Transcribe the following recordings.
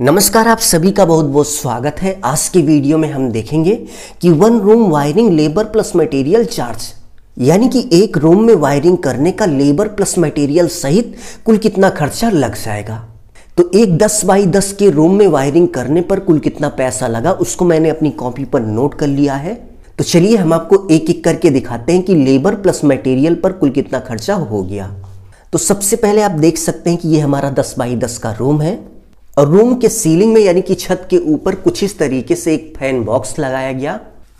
नमस्कार आप सभी का बहुत बहुत स्वागत है आज के वीडियो में हम देखेंगे कि one room wiring labour plus material charge यानी कि एक रूम में वायरिंग करने का लेबर प्लस मटेरियल सहित कुल कितना खर्चा लग जाएगा तो एक 10 बाई 10 के रूम में वायरिंग करने पर कुल कितना पैसा लगा उसको मैंने अपनी कॉपी पर नोट कर लिया है तो चलिए हम आपको एक एक करके दिखाते हैं कि लेबर प्लस मटेरियल पर कुल कितना खर्चा हो गया तो सबसे पहले आप देख सकते हैं कि ये हमारा 10 बाई 10 का रूम है और रूम के सीलिंग में यानी कि छत के ऊपर कुछ इस तरीके से एक फैन बॉक्स लगाया गया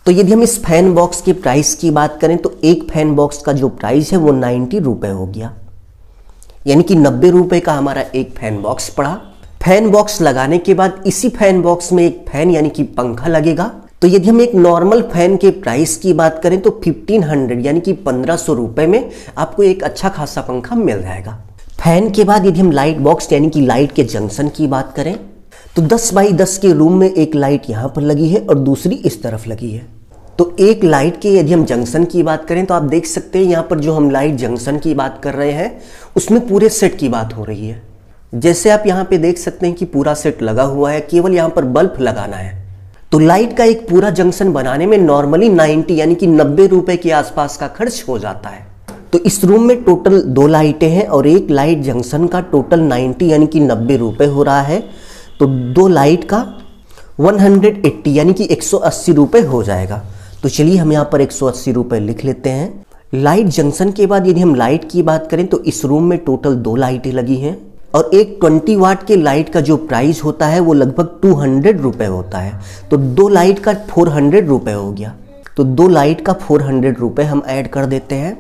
तो यदि हम इस फैन बॉक्स के प्राइस की बात करें तो एक फैन बॉक्स का जो प्राइस है वो नाइन्टी रुपये हो गया यानी कि नब्बे रुपये का हमारा एक फैन बॉक्स पड़ा फैन बॉक्स लगाने के बाद इसी फैन बॉक्स में एक फैन यानी कि पंखा लगेगा तो यदि हम एक नॉर्मल फैन के प्राइस की बात करें तो 1500 यानी कि पंद्रह सौ में आपको एक अच्छा खासा पंखा मिल जाएगा फैन के बाद यदि हम लाइट बॉक्स यानी कि लाइट के जंक्शन की बात करें तो 10 बाई 10 के रूम में एक लाइट यहाँ पर लगी है और दूसरी इस तरफ लगी है तो एक लाइट के यदि हम जंक्शन की बात करें तो आप देख सकते हैं यहाँ पर जो हम लाइट जंक्शन की बात कर रहे हैं उसमें पूरे सेट की बात हो रही है जैसे आप यहाँ पे देख सकते हैं कि पूरा सेट लगा हुआ है केवल यहाँ पर बल्ब लगाना है तो लाइट का एक पूरा जंक्शन बनाने में नॉर्मली 90 यानी कि नब्बे रुपए के आसपास का खर्च हो जाता है तो इस रूम में टोटल दो लाइटें हैं और एक लाइट जंक्शन का टोटल 90 यानी कि नब्बे रुपये हो रहा है तो दो लाइट का 180 यानी कि 180 रुपये हो जाएगा तो चलिए हम यहाँ पर 180 रुपये लिख लेते हैं लाइट जंक्शन के बाद यदि हम लाइट की बात करें तो इस रूम में टोटल दो लाइटें लगी हैं और एक 20 वाट के लाइट का जो प्राइस होता है वो लगभग टू हंड्रेड रुपये होता है तो दो लाइट का फोर हंड्रेड रुपये हो गया तो दो लाइट का फोर हंड्रेड रुपये हम ऐड कर देते हैं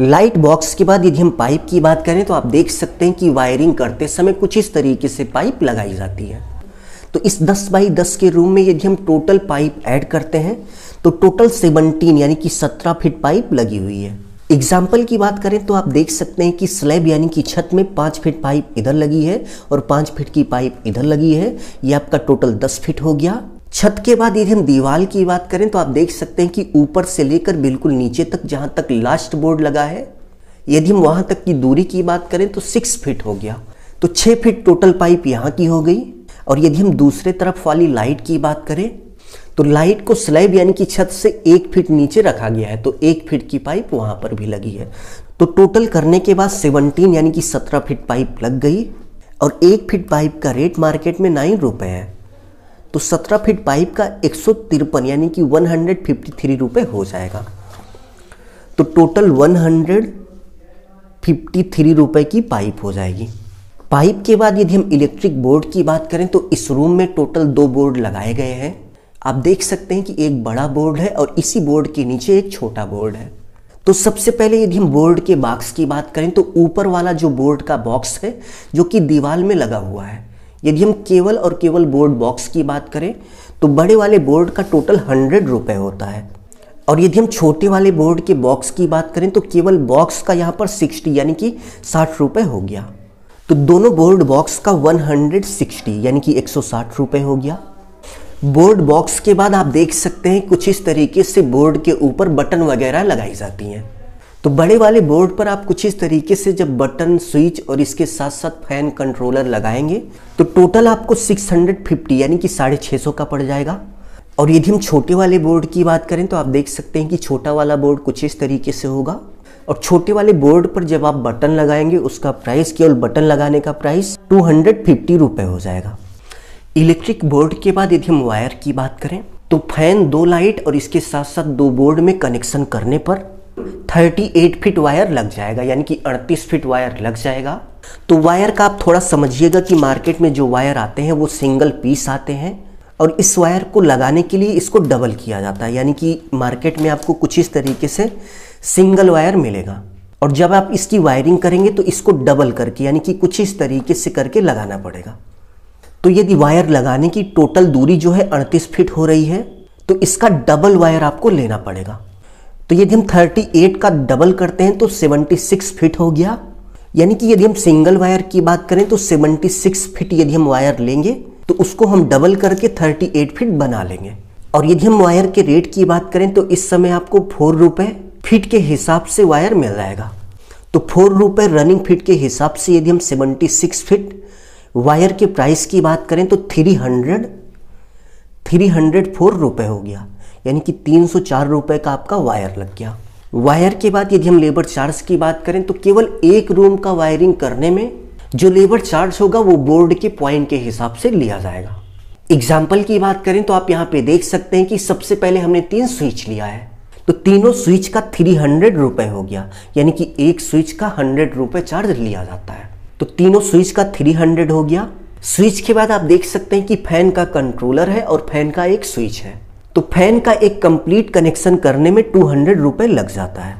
लाइट बॉक्स के बाद यदि हम पाइप की बात करें तो आप देख सकते हैं कि वायरिंग करते समय कुछ इस तरीके से पाइप लगाई जाती है तो इस 10 बाई 10 के रूम में यदि हम टोटल पाइप ऐड करते हैं तो टोटल 17 यानी कि 17 फीट पाइप लगी हुई है एग्जाम्पल की बात करें तो आप देख सकते हैं कि स्लैब यानी कि छत में पाँच फीट पाइप इधर लगी है और पाँच फीट की पाइप इधर लगी है ये आपका टोटल दस फीट हो गया छत के बाद यदि हम दीवार की बात करें तो आप देख सकते हैं कि ऊपर से लेकर बिल्कुल नीचे तक जहां तक लास्ट बोर्ड लगा है यदि हम वहां तक की दूरी की बात करें तो सिक्स फीट हो गया तो छह फीट टोटल पाइप यहाँ की हो गई और यदि हम दूसरे तरफ वाली लाइट की बात करें तो लाइट को स्लैब यानी कि छत से एक फीट नीचे रखा गया है तो एक फीट की पाइप वहां पर भी लगी है तो टोटल करने के बाद सेवनटीन यानी कि सत्रह फीट पाइप लग गई और एक फीट पाइप का रेट मार्केट में नाइन रुपए है तो 17 फीट पाइप का एक सौ तिरपन यानी कि वन हंड्रेड फिफ्टी थ्री रुपये हो जाएगा तो total one hundred fifty three रुपये की पाइप हो जाएगी पाइप के बाद यदि हम इलेक्ट्रिक बोर्ड की बात करें तो इस रूम में टोटल दो बोर्ड लगाए गए हैं आप देख सकते हैं कि एक बड़ा बोर्ड है और इसी बोर्ड के नीचे एक छोटा बोर्ड है तो सबसे पहले यदि हम बोर्ड के बॉक्स की बात करें तो ऊपर वाला जो बोर्ड का बॉक्स है जो कि दीवार में लगा हुआ है यदि हम केवल और केवल बोर्ड बॉक्स की बात करें तो बड़े वाले बोर्ड का टोटल हंड्रेड रुपये होता है और यदि हम छोटे वाले बोर्ड के बॉक्स की बात करें तो केवल बॉक्स का यहाँ पर सिक्सटी यानी कि साठ रुपये हो गया तो दोनों बोर्ड बॉक्स का सिक्सटी यानी कि साठ रुपए हो गया बोर्ड तो बॉक्स के बाद आप देख सकते हैं कुछ इस तरीके से बोर्ड के ऊपर बटन वगैरह लगाई जाती हैं तो बड़े वाले बोर्ड पर आप कुछ इस तरीके से जब बटन स्विच और इसके साथ साथ फैन कंट्रोलर लगाएंगे तो टोटल आपको 650 यानी कि साढ़े छः का पड़ जाएगा और यदि हम छोटे वाले बोर्ड की बात करें तो आप देख सकते हैं कि छोटा वाला बोर्ड कुछ इस तरीके से होगा और छोटे वाले बोर्ड पर जब आप बटन लगाएंगे उसका प्राइस केवल बटन लगाने का प्राइस टू हंड्रेड हो जाएगा इलेक्ट्रिक बोर्ड के बाद यदि हम वायर की बात करें तो फैन दो लाइट और इसके साथ साथ दो बोर्ड में कनेक्शन करने पर 38 फीट वायर लग जाएगा यानी कि 38 फीट वायर लग जाएगा तो वायर का आप थोड़ा समझिएगा कि मार्केट में जो वायर आते हैं वो सिंगल पीस आते हैं और इस वायर को लगाने के लिए इसको डबल किया जाता है यानी कि मार्केट में आपको कुछ इस तरीके से सिंगल वायर मिलेगा और जब आप इसकी वायरिंग करेंगे तो इसको डबल करके यानी कि कुछ इस तरीके से करके लगाना पड़ेगा तो यदि वायर लगाने की टोटल दूरी जो है अड़तीस फीट हो रही है तो इसका डबल वायर आपको लेना पड़ेगा तो यदि हम 38 का डबल करते हैं तो 76 फीट हो गया यानी कि यदि हम सिंगल वायर की बात करें तो 76 फीट यदि हम वायर लेंगे तो उसको हम डबल करके 38 फीट बना लेंगे और यदि हम वायर के रेट की बात करें तो इस समय आपको फोर रुपये फीट के हिसाब से वायर मिल जाएगा तो फोर रुपये रनिंग फीट के हिसाब से यदि हम 76 फीट वायर के प्राइस की बात करें तो three three hundred hundred four रुपये हो गया यानी कि तीन सौ का आपका वायर लग गया वायर के बाद यदि हम लेबर चार्ज की बात करें तो केवल एक रूम का वायरिंग करने में जो लेबर चार्ज होगा वो बोर्ड के पॉइंट के हिसाब से लिया जाएगा एग्जाम्पल की बात करें तो आप यहाँ पे देख सकते हैं कि सबसे पहले हमने तीन स्विच लिया है तो तीनों स्विच का थ्री हंड्रेड रुपये हो गया यानी कि एक स्विच का हंड्रेड रुपये चार्ज लिया जाता है तो तीनों स्विच का थ्री हंड्रेड हो गया स्विच के बाद आप देख सकते हैं कि फैन का कंट्रोलर है और फैन का एक स्विच है तो फैन का एक कंप्लीट कनेक्शन करने में टू हंड्रेड रुपये लग जाता है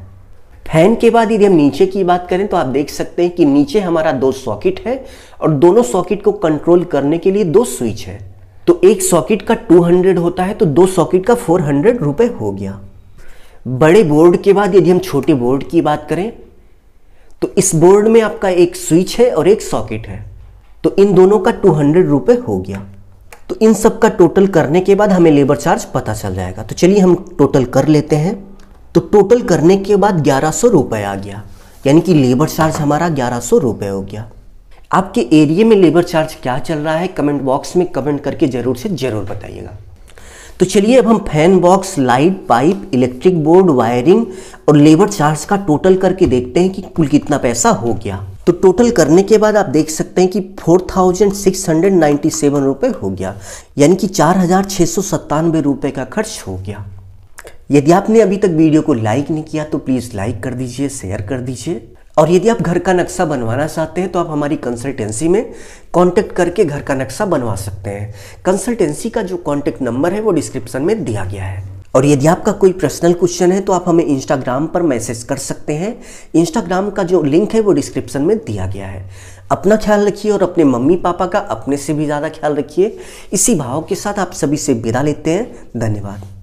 फैन के बाद यदि हम नीचे की बात करें तो आप देख सकते हैं कि नीचे हमारा दो सॉकेट है और दोनों सॉकेट को कंट्रोल करने के लिए दो स्विच है तो एक सॉकेट का 200 होता है तो दो सॉकेट का 400 हंड्रेड रुपये हो गया बड़े बोर्ड के बाद यदि हम छोटे बोर्ड की बात करें तो इस बोर्ड में आपका एक स्विच है और एक सॉकेट है तो इन दोनों का टू हंड्रेड रुपये हो गया तो इन सब का टोटल करने के बाद हमें लेबर चार्ज पता चल जाएगा तो चलिए हम टोटल कर लेते हैं तो टोटल करने के बाद ग्यारह सौ रुपये आ गया यानी कि लेबर चार्ज हमारा ग्यारह सौ रुपये हो गया आपके एरिए में लेबर चार्ज क्या चल रहा है कमेंट बॉक्स में कमेंट करके ज़रूर से ज़रूर बताइएगा तो चलिए अब हम fan box light pipe electric board wiring और लेबर चार्ज का टोटल करके देखते हैं कि कुल कितना पैसा हो गया तो टोटल करने के बाद आप देख सकते हैं कि four thousand six hundred ninety seven रुपये हो गया यानी कि चार हज़ार छः सौ सत्तानवे रुपये का खर्च हो गया यदि आपने अभी तक वीडियो को लाइक नहीं किया तो प्लीज़ लाइक कर दीजिए शेयर कर दीजिए और यदि आप घर का नक्शा बनवाना चाहते हैं तो आप हमारी कंसल्टेंसी में कांटेक्ट करके घर का नक्शा बनवा सकते हैं कंसल्टेंसी का जो कांटेक्ट नंबर है वो डिस्क्रिप्शन में दिया गया है और यदि आपका कोई पर्सनल क्वेश्चन है तो आप हमें इंस्टाग्राम पर मैसेज कर सकते हैं इंस्टाग्राम का जो लिंक है वो डिस्क्रिप्शन में दिया गया है अपना ख्याल रखिए और अपने मम्मी पापा का अपने से भी ज़्यादा ख्याल रखिए इसी भाव के साथ आप सभी से विदा लेते हैं धन्यवाद